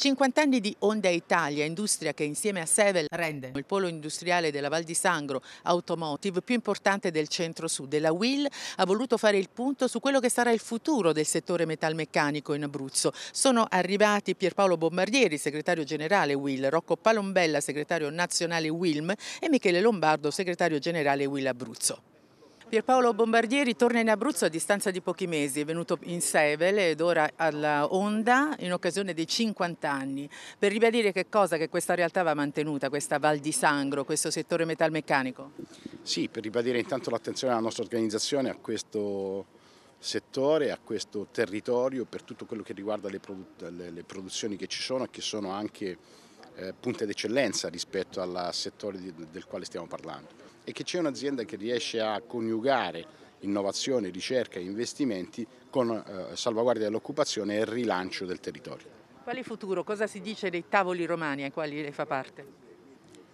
50 anni di Honda Italia, industria che insieme a Sevel rende il polo industriale della Val di Sangro automotive più importante del centro-sud della la WIL ha voluto fare il punto su quello che sarà il futuro del settore metalmeccanico in Abruzzo. Sono arrivati Pierpaolo Bombardieri, segretario generale WIL, Rocco Palombella, segretario nazionale WILM e Michele Lombardo, segretario generale WIL Abruzzo. Pierpaolo Bombardieri torna in Abruzzo a distanza di pochi mesi, è venuto in Sevele ed ora alla Onda in occasione dei 50 anni per ribadire che cosa che questa realtà va mantenuta, questa Val di Sangro, questo settore metalmeccanico. Sì, per ribadire intanto l'attenzione della nostra organizzazione a questo settore, a questo territorio, per tutto quello che riguarda le, produ le, le produzioni che ci sono e che sono anche eh, punte d'eccellenza rispetto al settore del quale stiamo parlando e che c'è un'azienda che riesce a coniugare innovazione, ricerca e investimenti con eh, salvaguardia dell'occupazione e rilancio del territorio. Quale futuro? Cosa si dice dei tavoli romani ai quali lei fa parte?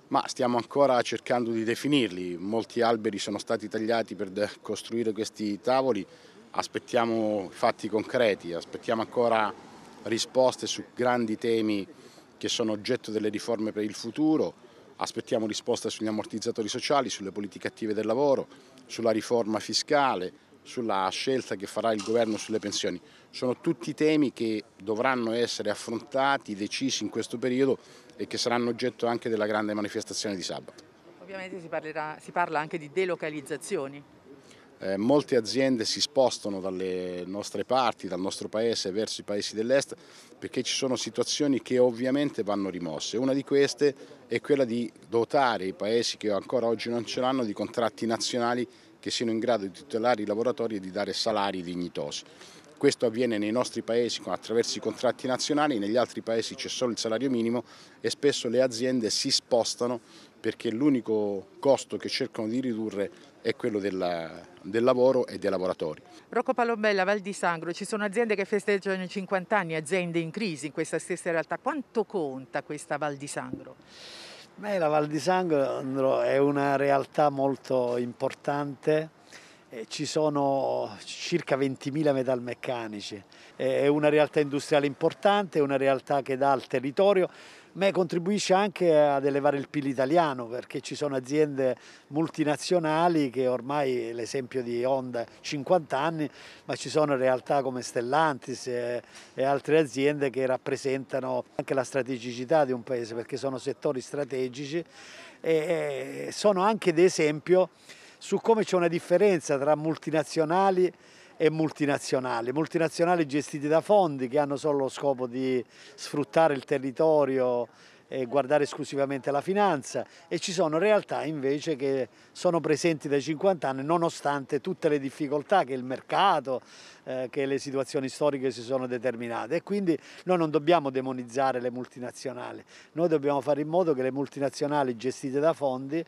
Ma stiamo ancora cercando di definirli, molti alberi sono stati tagliati per costruire questi tavoli, aspettiamo fatti concreti, aspettiamo ancora risposte su grandi temi che sono oggetto delle riforme per il futuro, aspettiamo risposte sugli ammortizzatori sociali, sulle politiche attive del lavoro, sulla riforma fiscale, sulla scelta che farà il governo sulle pensioni. Sono tutti temi che dovranno essere affrontati, decisi in questo periodo e che saranno oggetto anche della grande manifestazione di sabato. Ovviamente si, parlerà, si parla anche di delocalizzazioni. Eh, molte aziende si spostano dalle nostre parti, dal nostro paese verso i paesi dell'est perché ci sono situazioni che ovviamente vanno rimosse. Una di queste è quella di dotare i paesi che ancora oggi non ce l'hanno di contratti nazionali che siano in grado di tutelare i lavoratori e di dare salari dignitosi. Questo avviene nei nostri paesi attraverso i contratti nazionali, negli altri paesi c'è solo il salario minimo e spesso le aziende si spostano perché l'unico costo che cercano di ridurre è quello della, del lavoro e dei lavoratori. Rocco Palombella, Val di Sangro, ci sono aziende che festeggiano i 50 anni, aziende in crisi in questa stessa realtà. Quanto conta questa Val di Sangro? Beh, la Val di Sangro è una realtà molto importante eh, ci sono circa 20.000 metalmeccanici, eh, è una realtà industriale importante, è una realtà che dà al territorio, ma contribuisce anche ad elevare il PIL italiano perché ci sono aziende multinazionali che ormai l'esempio di Honda 50 anni, ma ci sono realtà come Stellantis e, altre aziende che rappresentano anche la strategicità di un paese perché sono settori strategici e sono anche d'esempio esempio su come c'è una differenza tra multinazionali e multinazionali, multinazionali gestiti da fondi che hanno solo lo scopo di sfruttare il territorio e guardare esclusivamente la finanza e ci sono realtà invece che sono presenti da 50 anni nonostante tutte le difficoltà che il mercato, eh, che le situazioni storiche si sono determinate e quindi noi non dobbiamo demonizzare le multinazionali, noi dobbiamo fare in modo che le multinazionali gestite da fondi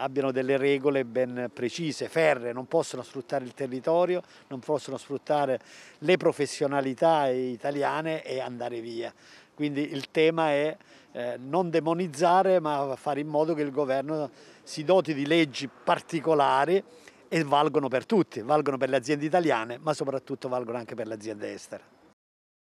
abbiano delle regole ben precise, ferre, non possono sfruttare il territorio, non possono sfruttare le professionalità italiane e andare via. Quindi il tema è eh, non demonizzare ma fare in modo che il governo si doti di leggi particolari e valgono per tutti, valgono per le aziende italiane ma soprattutto valgono anche per le aziende estere.